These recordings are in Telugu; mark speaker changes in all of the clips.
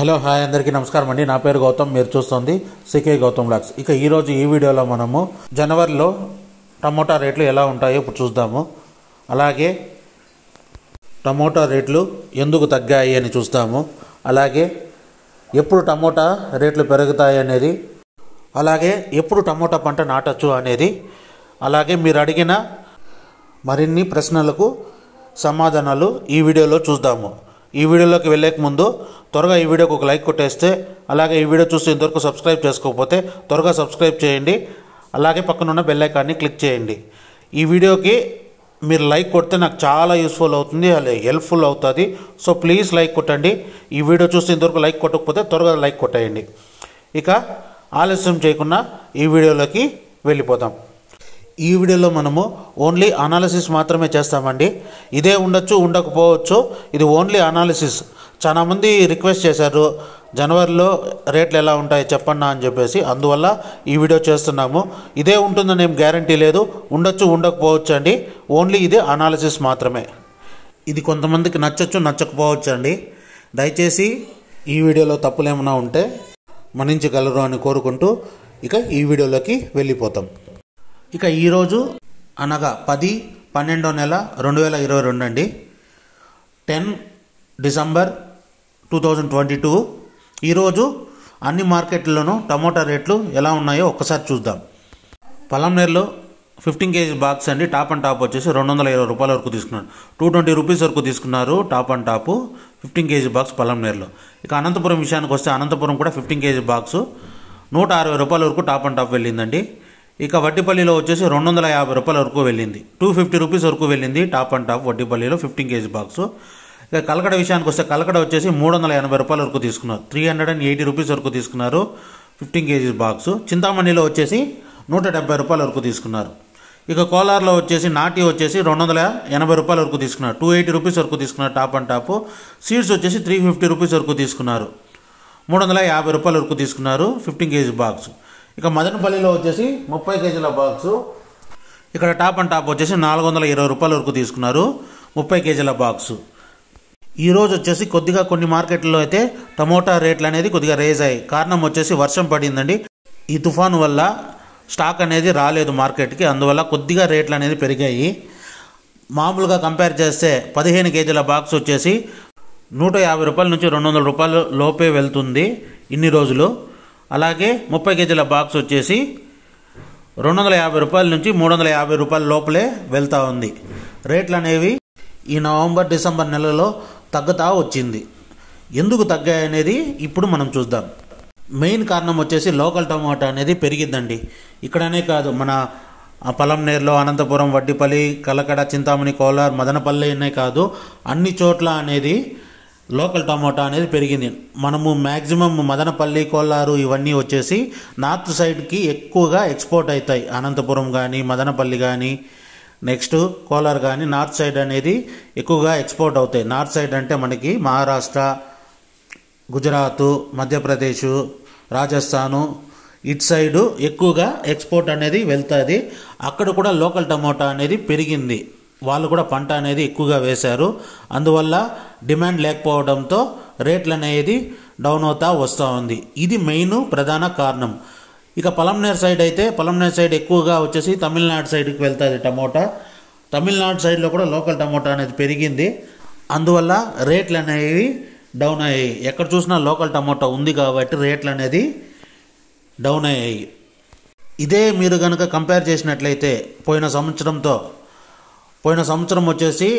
Speaker 1: హలో హాయ్ అందరికీ నమస్కారం అండి నా పేరు గౌతమ్ మీరు చూస్తుంది సికే గౌతమ్ బ్లాగ్స్ ఇక ఈరోజు ఈ వీడియోలో మనము జనవరిలో టమోటా రేట్లు ఎలా ఉంటాయో ఇప్పుడు చూద్దాము అలాగే టమోటా రేట్లు ఎందుకు తగ్గాయి అని చూస్తాము అలాగే ఎప్పుడు టమోటా రేట్లు పెరుగుతాయి అనేది అలాగే ఎప్పుడు టమోటా పంట నాటచ్చు అనేది అలాగే మీరు అడిగిన మరిన్ని ప్రశ్నలకు సమాధానాలు ఈ వీడియోలో చూద్దాము ఈ వీడియోలోకి వెళ్ళేక ముందు త్వరగా ఈ వీడియోకి ఒక లైక్ కొట్టేస్తే అలాగే ఈ వీడియో చూసి ఇంతవరకు సబ్స్క్రైబ్ చేసుకోకపోతే త్వరగా సబ్స్క్రైబ్ చేయండి అలాగే పక్కనున్న బెల్ ఐకాన్ని క్లిక్ చేయండి ఈ వీడియోకి మీరు లైక్ కొడితే నాకు చాలా యూస్ఫుల్ అవుతుంది అలా హెల్ప్ఫుల్ అవుతుంది సో ప్లీజ్ లైక్ కొట్టండి ఈ వీడియో చూసి ఇంతవరకు లైక్ కొట్టకపోతే త్వరగా లైక్ కొట్టేయండి ఇక ఆలస్యం చేయకుండా ఈ వీడియోలోకి వెళ్ళిపోదాం ఈ వీడియోలో మనము ఓన్లీ అనాలిసిస్ మాత్రమే చేస్తామండి ఇదే ఉండొచ్చు ఉండకపోవచ్చు ఇది ఓన్లీ అనాలిసిస్ చాలామంది రిక్వెస్ట్ చేశారు జనవరిలో రేట్లు ఎలా ఉంటాయి చెప్పండి అని చెప్పేసి అందువల్ల ఈ వీడియో చేస్తున్నాము ఇదే ఉంటుందని ఏం గ్యారంటీ లేదు ఉండొచ్చు ఉండకపోవచ్చు అండి ఓన్లీ ఇది అనాలిసిస్ మాత్రమే ఇది కొంతమందికి నచ్చచ్చు నచ్చకపోవచ్చు అండి దయచేసి ఈ వీడియోలో తప్పులేమైనా ఉంటే మన్నించగలరు అని కోరుకుంటూ ఇక ఈ వీడియోలోకి వెళ్ళిపోతాం ఇక ఈరోజు అనగా పది పన్నెండో నెల రెండు వేల ఇరవై రెండు అండి ten December two thousand twenty two ఈరోజు అన్ని మార్కెట్లలోనూ టమోటా రేట్లు ఎలా ఉన్నాయో ఒక్కసారి చూద్దాం పలంనేరులో ఫిఫ్టీన్ కేజీ బాక్స్ అండి టాప్ అండ్ టాప్ వచ్చేసి రెండు వందల ఇరవై రూపాయల వరకు తీసుకున్నారు టూ ట్వంటీ రూపీస్ వరకు తీసుకున్నారు top and top fifteen KG box నేర్లో ఇక అనంతపురం విషయానికి వస్తే అనంతపురం కూడా ఫిఫ్టీన్ కేజీ బాక్స్ నూట అరవై రూపాయల వరకు టాప్ అండ్ టాప్ వెళ్ళిందండి ఇక వడ్డీపల్లిలో వచ్చేసి రెండు వందల యాభై రూపాయల వరకు వెళ్ళింది టూ ఫిఫ్టీ రూపీస్ వరకు వెళ్ళింది టాప్ అండ్ టాప్ వడ్డీపల్లిలో ఫిఫ్టీన్ కేజీ బాక్స్ ఇక కలకడ విషయానికి వస్తే కలకడ వచ్చేసి మూడు వందల ఎనభై రూపాయల వరకు తీసుకున్నారు three hundred and eighty rupees వరకు తీసుకున్నారు ఫిఫ్టీన్ కేజీస్ బాక్స్ చింతామణిలో వచ్చేసి నూట డెబ్బై రూపాయల వరకు తీసుకున్నారు ఇక కోలార్లో వచ్చేసి నాటి వచ్చేసి రెండు వందల ఎనభై రూపాయల వరకు తీసుకున్నారు టూ ఎయిటీ రూపీస్ వరకు తీసుకున్నారు టాప్ అండ్ టాప్ సీడ్స్ వచ్చేసి త్రీ ఫిఫ్టీ రూపీస్ వరకు తీసుకున్నారు మూడు వందల యాభై రూపాయల వరకు తీసుకున్నారు ఫిఫ్టీన్ కేజీ బాక్స్ ఇక మదనపల్లిలో వచ్చేసి ముప్పై కేజీల బాక్సు ఇక్కడ టాప్ అండ్ టాప్ వచ్చేసి నాలుగు వందల ఇరవై రూపాయల వరకు తీసుకున్నారు ముప్పై కేజీల బాక్సు ఈరోజు వచ్చేసి కొద్దిగా కొన్ని మార్కెట్లలో అయితే టమోటా రేట్లు అనేది కొద్దిగా రేజ్ అయ్యాయి కారణం వచ్చేసి వర్షం పడిందండి ఈ తుఫాను వల్ల స్టాక్ అనేది రాలేదు మార్కెట్కి అందువల్ల కొద్దిగా రేట్లు అనేది పెరిగాయి మామూలుగా కంపేర్ చేస్తే పదిహేను కేజీల బాక్స్ వచ్చేసి నూట యాభై రూపాయల నుంచి రెండు వందల రూపాయలు లోపే వెళ్తుంది ఇన్ని రోజులు అలాగే ముప్పై కేజీల బాక్స్ వచ్చేసి రెండు వందల యాభై రూపాయల నుంచి మూడు వందల యాభై రూపాయల లోపలే వెళ్తూ ఉంది రేట్లు అనేవి ఈ నవంబర్ డిసెంబర్ నెలలో తగ్గుతా వచ్చింది ఎందుకు తగ్గాయనేది ఇప్పుడు మనం చూద్దాం మెయిన్ కారణం వచ్చేసి లోకల్ టమాటా అనేది పెరిగిద్దండి ఇక్కడనే కాదు మన పలంనేరులో అనంతపురం వడ్డిపల్లి కలకడ చింతామణి కోలార్ మదనపల్లి అనే కాదు అన్ని చోట్ల అనేది లోకల్ టమాటా అనేది పెరిగింది మనము మ్యాక్సిమం మదనపల్లి కోల్లారు ఇవన్నీ వచ్చేసి నార్త్ సైడ్కి ఎక్కువగా ఎక్స్పోర్ట్ అవుతాయి అనంతపురం కానీ మదనపల్లి కానీ నెక్స్ట్ కోలార్ కానీ నార్త్ సైడ్ అనేది ఎక్కువగా ఎక్స్పోర్ట్ అవుతాయి నార్త్ సైడ్ అంటే మనకి మహారాష్ట్ర గుజరాత్ మధ్యప్రదేశ్ రాజస్థాను ఇటు సైడు ఎక్కువగా ఎక్స్పోర్ట్ అనేది వెళ్తుంది అక్కడ కూడా లోకల్ టమోటా అనేది పెరిగింది వాళ్ళు కూడా పంట అనేది ఎక్కువగా వేశారు అందువల్ల డిమాండ్ లేకపోవడంతో రేట్లు అనేది డౌన్ అవుతా వస్తూ ఉంది ఇది మెయిన్ ప్రధాన కారణం ఇక పలంనేర్ సైడ్ అయితే పలంనేర్ సైడ్ ఎక్కువగా వచ్చేసి తమిళనాడు సైడ్కి వెళ్తుంది టమోటా తమిళనాడు సైడ్లో కూడా లోకల్ టమోటా అనేది పెరిగింది అందువల్ల రేట్లు అనేవి డౌన్ అయ్యాయి ఎక్కడ చూసినా లోకల్ టమోటా ఉంది కాబట్టి రేట్లు అనేది డౌన్ అయ్యాయి ఇదే మీరు కనుక కంపేర్ చేసినట్లయితే పోయిన సంవత్సరంతో పోయిన సంవత్సరం వచ్చేసి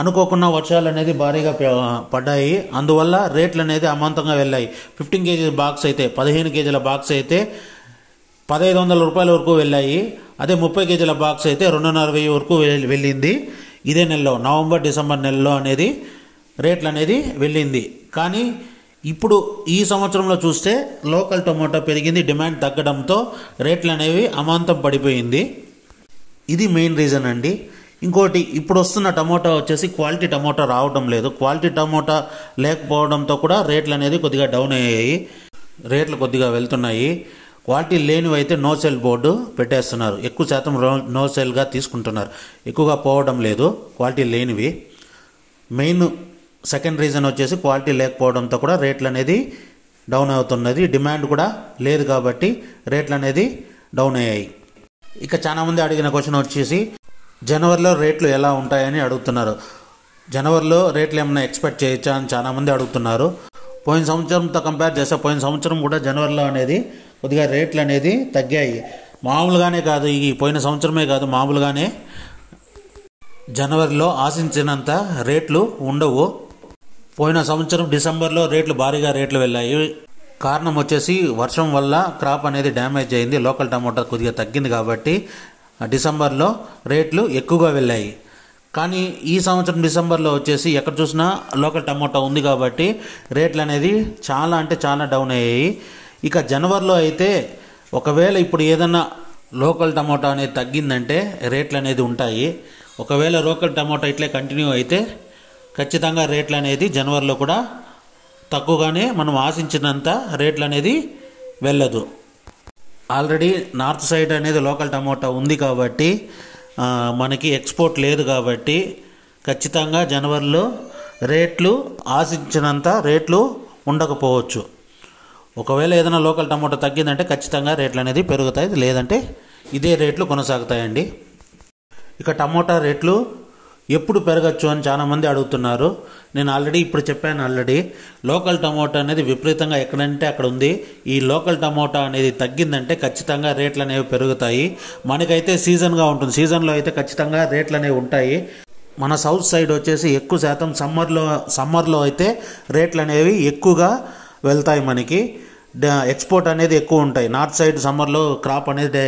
Speaker 1: అనుకోకుండా వర్షాలు అనేది భారీగా పడ్డాయి అందువల్ల రేట్లు అనేది అమాంతంగా వెళ్ళాయి ఫిఫ్టీన్ కేజీ బాక్స్ అయితే పదిహేను కేజీల బాక్స్ అయితే పదహైదు వందల రూపాయల వరకు వెళ్ళాయి అదే ముప్పై కేజీల బాక్స్ అయితే రెండున్నర వెయ్యి వరకు వెళ్ళింది ఇదే నెలలో నవంబర్ డిసెంబర్ నెలలో అనేది రేట్లు అనేది వెళ్ళింది కానీ ఇప్పుడు ఈ సంవత్సరంలో చూస్తే లోకల్ టొమాటో పెరిగింది డిమాండ్ తగ్గడంతో రేట్లు అనేవి అమాంతం పడిపోయింది ఇది మెయిన్ రీజన్ అండి ఇంకోటి ఇప్పుడు వస్తున్న టమోటా వచ్చేసి క్వాలిటీ టమోటా రావడం లేదు క్వాలిటీ టమోటా లేకపోవడంతో కూడా రేట్లు అనేది కొద్దిగా డౌన్ అయ్యాయి రేట్లు కొద్దిగా వెళ్తున్నాయి క్వాలిటీ లేనివి అయితే నో సెల్ బోర్డు పెట్టేస్తున్నారు ఎక్కువ శాతం నో సెల్గా తీసుకుంటున్నారు ఎక్కువగా పోవడం లేదు క్వాలిటీ లేనివి మెయిన్ సెకండ్ రీజన్ వచ్చేసి క్వాలిటీ లేకపోవడంతో కూడా రేట్లు అనేది డౌన్ అవుతున్నది డిమాండ్ కూడా లేదు కాబట్టి రేట్లు అనేది డౌన్ అయ్యాయి ఇక చాలామంది అడిగిన క్వశ్చన్ వచ్చేసి జనవరిలో రేట్లు ఎలా ఉంటాయని అడుగుతున్నారు జనవరిలో రేట్లు ఏమైనా ఎక్స్పెక్ట్ చేయొచ్చా అని చాలామంది అడుగుతున్నారు పోయిన సంవత్సరంతో కంపేర్ చేస్తే పోయిన సంవత్సరం కూడా జనవరిలో అనేది కొద్దిగా రేట్లు అనేది తగ్గాయి మామూలుగానే కాదు ఈ పోయిన సంవత్సరమే కాదు మామూలుగానే జనవరిలో ఆశించినంత రేట్లు ఉండవు పోయిన సంవత్సరం డిసెంబర్లో రేట్లు భారీగా రేట్లు వెళ్ళాయి కారణం వచ్చేసి వర్షం వల్ల క్రాప్ అనేది డ్యామేజ్ అయింది లోకల్ టమోటా కొద్దిగా తగ్గింది కాబట్టి డిసెంబర్లో రేట్లు ఎక్కువగా వెళ్ళాయి కానీ ఈ సంవత్సరం డిసెంబర్లో వచ్చేసి ఎక్కడ చూసినా లోకల్ టమోటా ఉంది కాబట్టి రేట్లు అనేది చాలా అంటే చాలా డౌన్ అయ్యాయి ఇక జనవరిలో అయితే ఒకవేళ ఇప్పుడు ఏదైనా లోకల్ టమోటా అనేది తగ్గిందంటే రేట్లు అనేది ఉంటాయి ఒకవేళ లోకల్ టమోటా ఇట్లే కంటిన్యూ అయితే ఖచ్చితంగా రేట్లు అనేది జనవరిలో కూడా తక్కువగానే మనం ఆశించినంత రేట్లు అనేది వెళ్ళదు ఆల్రెడీ నార్త్ సైడ్ అనేది లోకల్ టమోటా ఉంది కాబట్టి మనకి ఎక్స్పోర్ట్ లేదు కాబట్టి ఖచ్చితంగా జనవరిలో రేట్లు ఆశించినంత రేట్లు ఉండకపోవచ్చు ఒకవేళ ఏదైనా లోకల్ టమోటా తగ్గిందంటే ఖచ్చితంగా రేట్లు అనేది పెరుగుతాయి లేదంటే ఇదే రేట్లు కొనసాగుతాయండి ఇక టమోటా రేట్లు ఎప్పుడు పెరగచ్చు అని చాలామంది అడుగుతున్నారు నేను ఆల్రెడీ ఇప్పుడు చెప్పాను ఆల్రెడీ లోకల్ టమోటా అనేది విపరీతంగా ఎక్కడంటే అక్కడ ఉంది ఈ లోకల్ టమోటా అనేది తగ్గిందంటే ఖచ్చితంగా రేట్లు అనేవి పెరుగుతాయి మనకైతే సీజన్గా ఉంటుంది సీజన్లో అయితే ఖచ్చితంగా రేట్లు అనేవి ఉంటాయి మన సౌత్ సైడ్ వచ్చేసి ఎక్కువ శాతం సమ్మర్లో సమ్మర్లో అయితే రేట్లు అనేవి ఎక్కువగా వెళ్తాయి మనకి ఎక్స్పోర్ట్ అనేది ఎక్కువ ఉంటాయి నార్త్ సైడ్ సమ్మర్లో క్రాప్ అనేది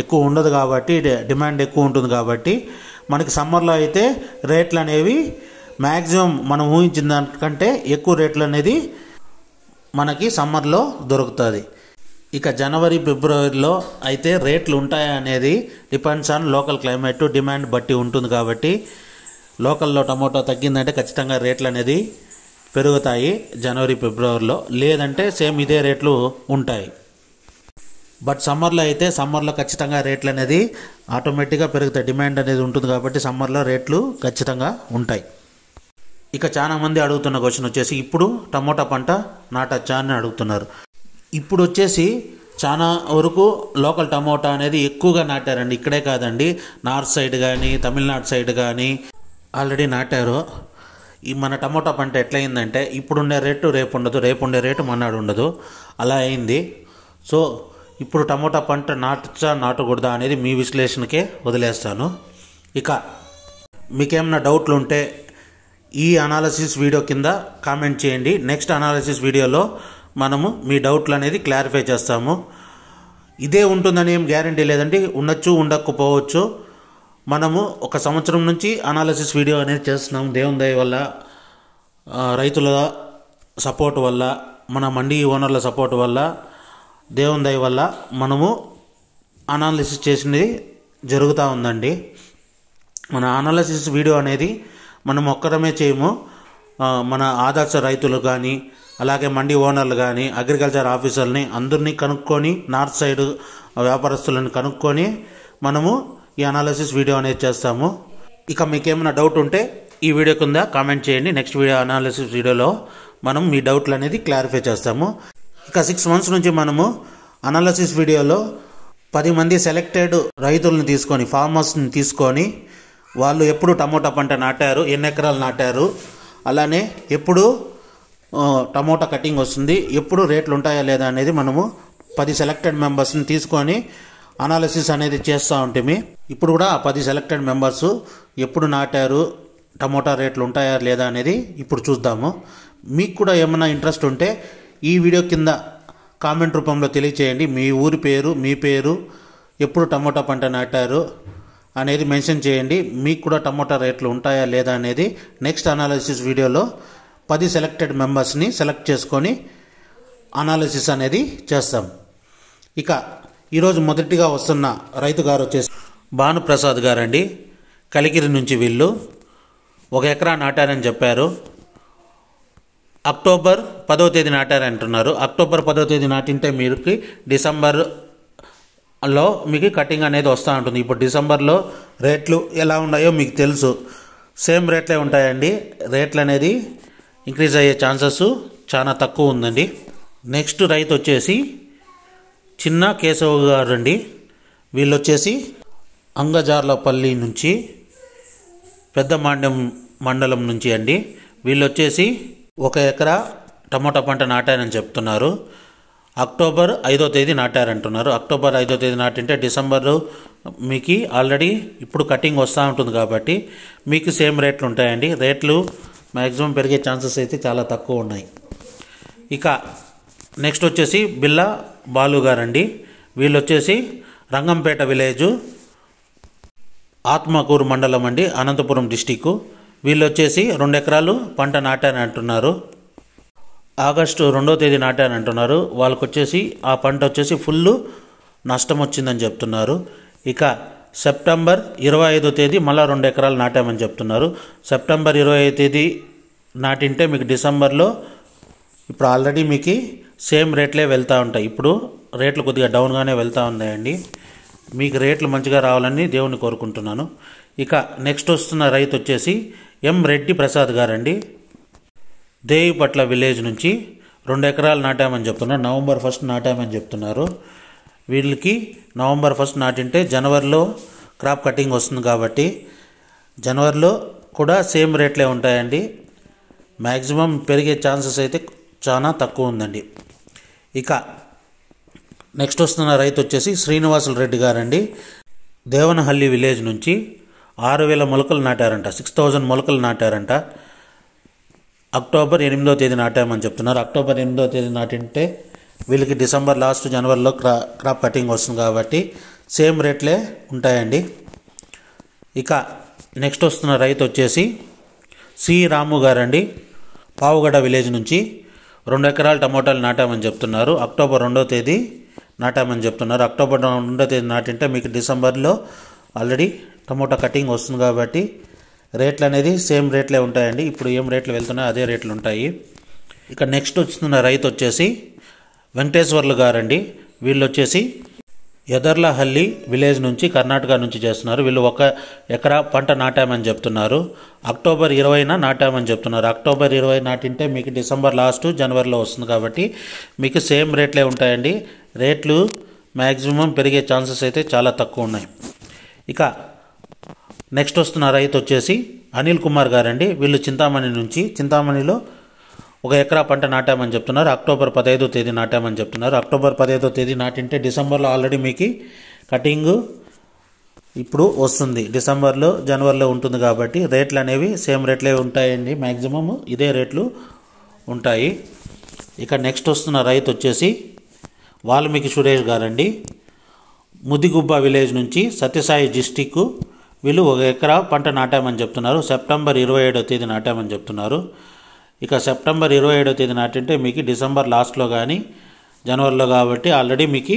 Speaker 1: ఎక్కువ ఉండదు కాబట్టి డిమాండ్ ఎక్కువ ఉంటుంది కాబట్టి మనకి సమ్మర్లో అయితే రేట్లు అనేవి మ్యాక్సిమం మనం ఊహించిన దానికంటే ఎక్కువ రేట్లు అనేది మనకి సమ్మర్లో దొరుకుతుంది ఇక జనవరి ఫిబ్రవరిలో అయితే రేట్లు ఉంటాయా అనేది depends on local climate demand బట్టి ఉంటుంది కాబట్టి లోకల్లో టమోటా తగ్గిందంటే ఖచ్చితంగా రేట్లు అనేది పెరుగుతాయి జనవరి ఫిబ్రవరిలో లేదంటే సేమ్ ఇదే రేట్లు ఉంటాయి బట్ సమ్మర్లో అయితే సమ్మర్లో ఖచ్చితంగా రేట్లు అనేది ఆటోమేటిక్గా పెరుగుతాయి డిమాండ్ అనేది ఉంటుంది కాబట్టి సమ్మర్లో రేట్లు ఖచ్చితంగా ఉంటాయి ఇక చాలామంది అడుగుతున్న క్వశ్చన్ వచ్చేసి ఇప్పుడు టమోటా పంట నాటచ్చా అని అడుగుతున్నారు ఇప్పుడు వచ్చేసి చాలా వరకు లోకల్ టమోటా అనేది ఎక్కువగా నాటారండి ఇక్కడే కాదండి నార్త్ సైడ్ కానీ తమిళనాడు సైడ్ కానీ ఆల్రెడీ నాటారు ఈ మన టమోటా పంట ఎట్లయిందంటే ఇప్పుడున్న రేటు రేపు ఉండదు రేపు ఉండే రేటు మన్నాడు ఉండదు అలా అయింది సో ఇప్పుడు టమోటా పంట నాటచ్చా నాటకూడదా అనేది మీ విశ్లేషణకే వదిలేస్తాను ఇక మీకేమైనా డౌట్లు ఉంటే ఈ అనాలసిస్ వీడియో కింద కామెంట్ చేయండి నెక్స్ట్ అనాలసిస్ వీడియోలో మనము మీ డౌట్లు అనేది క్లారిఫై చేస్తాము ఇదే ఉంటుందని ఏం గ్యారంటీ లేదండి ఉండొచ్చు ఉండకపోవచ్చు మనము ఒక సంవత్సరం నుంచి అనాలసిస్ వీడియో అనేది చేస్తున్నాం దేవుని దయ వల్ల రైతుల సపోర్ట్ వల్ల మన మండీ ఓనర్ల సపోర్ట్ వల్ల దేవుని దయ వల్ల మనము అనాలిసిస్ చేసినది జరుగుతూ ఉందండి మన అనాలిసిస్ వీడియో అనేది మనం ఒక్కరమే చేయము మన ఆదర్శ రైతులు కానీ అలాగే మండి ఓనర్లు కానీ అగ్రికల్చర్ ఆఫీసర్ని అందరినీ కనుక్కొని నార్త్ సైడ్ వ్యాపారస్తులను కనుక్కొని మనము ఈ అనాలిసిస్ వీడియో అనేది చేస్తాము ఇక మీకేమైనా డౌట్ ఉంటే ఈ వీడియో కింద కామెంట్ చేయండి నెక్స్ట్ వీడియో అనాలిసిస్ వీడియోలో మనం మీ డౌట్లు అనేది క్లారిఫై చేస్తాము ఇక సిక్స్ మంత్స్ నుంచి మనము అనాలసిస్ వీడియోలో పది మంది సెలెక్టెడ్ రైతులను తీసుకొని ఫార్మర్స్ని తీసుకొని వాళ్ళు ఎప్పుడు టమోటా పంట నాటారు ఎన్ని ఎకరాలు నాటారు అలానే ఎప్పుడు టమోటా కటింగ్ వస్తుంది ఎప్పుడు రేట్లు ఉంటాయా లేదా అనేది మనము పది సెలెక్టెడ్ మెంబర్స్ని తీసుకొని అనాలసిస్ అనేది చేస్తూ ఉంటుంది ఇప్పుడు కూడా ఆ పది సెలెక్టెడ్ మెంబర్స్ ఎప్పుడు నాటారు టమోటా రేట్లు ఉంటాయా లేదా అనేది ఇప్పుడు చూద్దాము మీకు కూడా ఏమైనా ఇంట్రెస్ట్ ఉంటే ఈ వీడియో కింద కామెంట్ రూపంలో తెలియచేయండి మీ ఊరి పేరు మీ పేరు ఎప్పుడు టమోటా పంట నాటారు అనేది మెన్షన్ చేయండి మీకు కూడా టమోటా రేట్లు ఉంటాయా లేదా అనేది నెక్స్ట్ అనాలిసిస్ వీడియోలో పది సెలెక్టెడ్ మెంబర్స్ని సెలెక్ట్ చేసుకొని అనాలిసిస్ అనేది చేస్తాం ఇక ఈరోజు మొదటిగా వస్తున్న రైతు గారు వచ్చేసి భానుప్రసాద్ గారండి కలికిరి నుంచి వీళ్ళు ఒక ఎకరా నాటారని చెప్పారు అక్టోబర్ పదో తేదీ నాటారంటున్నారు అక్టోబర్ పదో తేదీ నాటింటే మీరుకి డిసెంబర్ లో మీకు కటింగ్ అనేది వస్తూ ఉంటుంది ఇప్పుడు డిసెంబర్లో రేట్లు ఎలా ఉన్నాయో మీకు తెలుసు సేమ్ రేట్లే ఉంటాయండి రేట్లు అనేది ఇంక్రీజ్ అయ్యే ఛాన్సెస్ చాలా తక్కువ ఉందండి నెక్స్ట్ రైతు వచ్చేసి చిన్న కేశవ్ గారు అండి వీళ్ళు వచ్చేసి అంగజార్లపల్లి నుంచి పెద్ద మాండ్యం మండలం నుంచి అండి వీళ్ళు వచ్చేసి ఒక ఎకరా టమోటా పంట నాటారని చెప్తున్నారు అక్టోబర్ ఐదో తేదీ నాటారంటున్నారు అక్టోబర్ ఐదో తేదీ నాటింటే డిసెంబర్ మీకు ఆల్రెడీ ఇప్పుడు కటింగ్ వస్తూ ఉంటుంది కాబట్టి మీకు సేమ్ రేట్లు ఉంటాయండి రేట్లు మ్యాక్సిమం పెరిగే ఛాన్సెస్ అయితే చాలా తక్కువ ఉన్నాయి ఇక నెక్స్ట్ వచ్చేసి బిల్లా బాలు గారండి వీళ్ళు వచ్చేసి రంగంపేట విలేజు ఆత్మకూరు మండలం అండి అనంతపురం డిస్టిక్ వీళ్ళు వచ్చేసి రెండు ఎకరాలు పంట నాటాని అంటున్నారు ఆగస్టు రెండో తేదీ నాటాని అంటున్నారు వాళ్ళకు వచ్చేసి ఆ పంట వచ్చేసి ఫుల్ నష్టం వచ్చిందని చెప్తున్నారు ఇక సెప్టెంబర్ ఇరవై ఐదో తేదీ మళ్ళీ రెండు ఎకరాలు నాటామని చెప్తున్నారు సెప్టెంబర్ ఇరవై ఐదు తేదీ నాటింటే మీకు డిసెంబర్లో ఇప్పుడు ఆల్రెడీ మీకు సేమ్ రేట్లే వెళ్తూ ఉంటాయి ఇప్పుడు రేట్లు కొద్దిగా డౌన్గానే వెళ్తూ ఉన్నాయండి మీకు రేట్లు మంచిగా రావాలని దేవుని కోరుకుంటున్నాను ఇక నెక్స్ట్ వస్తున్న రైతు వచ్చేసి ఎం రెడ్డి ప్రసాద్ గారండి దేవిపట్ల విలేజ్ నుంచి రెండు ఎకరాలు నాటామని చెప్తున్నారు నవంబర్ ఫస్ట్ నాటామని చెప్తున్నారు వీళ్ళకి నవంబర్ ఫస్ట్ నాటింటే జనవరిలో క్రాప్ కటింగ్ వస్తుంది కాబట్టి జనవరిలో కూడా సేమ్ రేట్లే ఉంటాయండి మ్యాక్సిమం పెరిగే ఛాన్సెస్ అయితే చాలా తక్కువ ఉందండి ఇక నెక్స్ట్ వస్తున్న రైతు వచ్చేసి శ్రీనివాసులు రెడ్డి గారండి దేవనహల్లి విలేజ్ నుంచి ఆరు వేల మొలకలు నాటారంట సిక్స్ థౌజండ్ మొలకలు నాటారంట అక్టోబర్ ఎనిమిదో తేదీ నాటామని చెప్తున్నారు అక్టోబర్ ఎనిమిదో తేదీ నాటింటే వీళ్ళకి డిసెంబర్ లాస్ట్ జనవరిలో క్రా క్రాప్ కటింగ్ వస్తుంది కాబట్టి సేమ్ రేట్లే ఉంటాయండి ఇక నెక్స్ట్ వస్తున్న రైతు వచ్చేసి సి రాము గారండి పావుగడ విలేజ్ నుంచి రెండు ఎకరాల టమోటాలు నాటామని చెప్తున్నారు అక్టోబర్ రెండో తేదీ నాటామని చెప్తున్నారు అక్టోబర్ రెండో తేదీ నాటింటే మీకు డిసెంబర్లో ఆల్రెడీ టమోటా కటింగ్ వస్తుంది కాబట్టి రేట్లు అనేది సేమ్ రేట్లే ఉంటాయండి ఇప్పుడు ఏం రేట్లు వెళ్తున్నాయో అదే రేట్లు ఉంటాయి ఇక నెక్స్ట్ వస్తున్న రైతు వచ్చేసి వెంకటేశ్వర్లు గారండి వీళ్ళు వచ్చేసి ఎదర్లహల్లి విలేజ్ నుంచి కర్ణాటక నుంచి చేస్తున్నారు వీళ్ళు ఒక ఎకరా పంట నాటామని చెప్తున్నారు అక్టోబర్ ఇరవైన నాటామని చెప్తున్నారు అక్టోబర్ ఇరవై నాటింటే మీకు డిసెంబర్ లాస్ట్ జనవరిలో వస్తుంది కాబట్టి మీకు సేమ్ రేట్లే ఉంటాయండి రేట్లు మ్యాక్సిమం పెరిగే ఛాన్సెస్ అయితే చాలా తక్కువ ఉన్నాయి ఇక నెక్స్ట్ వస్తున్న రైతు వచ్చేసి అనిల్ కుమార్ గారండి వీళ్ళు చింతామణి నుంచి చింతామణిలో ఒక ఎకరా పంట నాటామని చెప్తున్నారు అక్టోబర్ పదహైదో తేదీ నాటామని చెప్తున్నారు అక్టోబర్ పదహైదో తేదీ నాటింటే డిసెంబర్లో ఆల్రెడీ మీకు కటింగ్ ఇప్పుడు వస్తుంది డిసెంబర్లో జనవరిలో ఉంటుంది కాబట్టి రేట్లు అనేవి సేమ్ రేట్లే ఉంటాయండి మ్యాక్సిమం ఇదే రేట్లు ఉంటాయి ఇక నెక్స్ట్ వస్తున్న రైతు వచ్చేసి వాల్మీకి సురేష్ గారండి ముదిగుబ్బ విలేజ్ నుంచి సత్యసాయి డిస్టిక్ వీళ్ళు ఒక ఎకరా పంట నాటామని చెప్తున్నారు సెప్టెంబర్ ఇరవై ఏడో తేదీ నాటామని చెప్తున్నారు ఇక సెప్టెంబర్ ఇరవై ఏడో తేదీ నాటింటే మీకు డిసెంబర్ లాస్ట్లో కానీ జనవరిలో కాబట్టి ఆల్రెడీ మీకు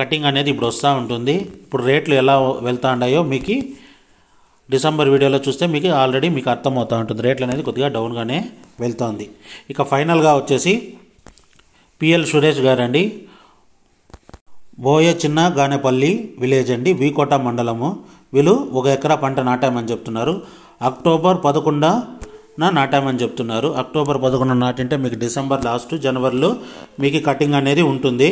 Speaker 1: కటింగ్ అనేది ఇప్పుడు వస్తూ ఉంటుంది ఇప్పుడు రేట్లు ఎలా వెళ్తా ఉన్నాయో మీకు డిసెంబర్ వీడియోలో చూస్తే మీకు ఆల్రెడీ మీకు అర్థమవుతూ ఉంటుంది రేట్లు అనేది కొద్దిగా డౌన్గానే వెళ్తుంది ఇక ఫైనల్గా వచ్చేసి పిఎల్ సురేష్ గారండి బోయ చిన్న గానేపల్లి విలేజ్ అండి వీకోట మండలము వీళ్ళు ఒక ఎకరా పంట నాటామని చెప్తున్నారు అక్టోబర్ పదకొండున నాటామని చెప్తున్నారు అక్టోబర్ పదకొండు నాటింటే మీకు డిసెంబర్ లాస్ట్ జనవరిలో మీకు కటింగ్ అనేది ఉంటుంది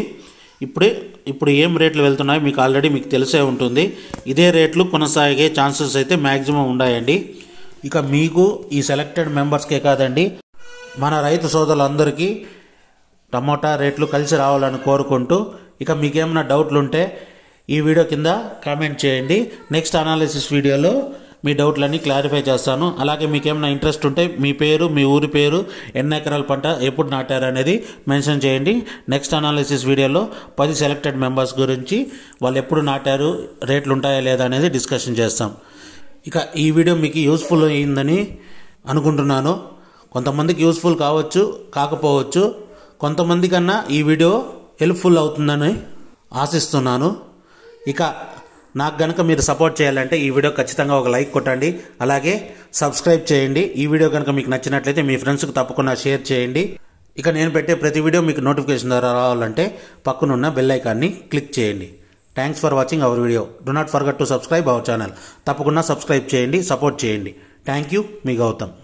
Speaker 1: ఇప్పుడే ఇప్పుడు ఏం రేట్లు వెళ్తున్నాయో మీకు ఆల్రెడీ మీకు తెలిసే ఉంటుంది ఇదే రేట్లు కొనసాగే ఛాన్సెస్ అయితే మ్యాక్సిమం ఉన్నాయండి ఇక మీకు ఈ సెలెక్టెడ్ మెంబర్స్కే కాదండి మన రైతు సోదరులందరికీ టమోటా రేట్లు కలిసి రావాలని కోరుకుంటూ ఇక మీకేమైనా డౌట్లు ఉంటే ఈ వీడియో కింద కామెంట్ చేయండి నెక్స్ట్ అనాలిసిస్ వీడియోలో మీ డౌట్లన్నీ క్లారిఫై చేస్తాను అలాగే మీకేమైనా ఇంట్రెస్ట్ ఉంటే మీ పేరు మీ ఊరి పేరు ఎన్ని ఎకరాల పంట ఎప్పుడు నాటారు అనేది మెన్షన్ చేయండి నెక్స్ట్ అనాలిసిస్ వీడియోలో పది సెలెక్టెడ్ మెంబర్స్ గురించి వాళ్ళు ఎప్పుడు నాటారు రేట్లు ఉంటాయా లేదా అనేది డిస్కషన్ చేస్తాం ఇక ఈ వీడియో మీకు యూస్ఫుల్ అయిందని అనుకుంటున్నాను కొంతమందికి యూస్ఫుల్ కావచ్చు కాకపోవచ్చు కొంతమంది కన్నా ఈ వీడియో హెల్ప్ఫుల్ అవుతుందని ఆశిస్తున్నాను ఇక నాకు గనక మీరు సపోర్ట్ చేయాలంటే ఈ వీడియో ఖచ్చితంగా ఒక లైక్ కొట్టండి అలాగే సబ్స్క్రైబ్ చేయండి ఈ వీడియో కనుక మీకు నచ్చినట్లయితే మీ ఫ్రెండ్స్కి తప్పకుండా షేర్ చేయండి ఇక నేను పెట్టే ప్రతి వీడియో మీకు నోటిఫికేషన్ ద్వారా రావాలంటే పక్కనున్న బెల్ ఐకాన్ని క్లిక్ చేయండి thanks for watching our video do not forget to subscribe our channel తప్పకుండా సబ్స్క్రైబ్ చేయండి సపోర్ట్ చేయండి థ్యాంక్ యూ మీ గౌతమ్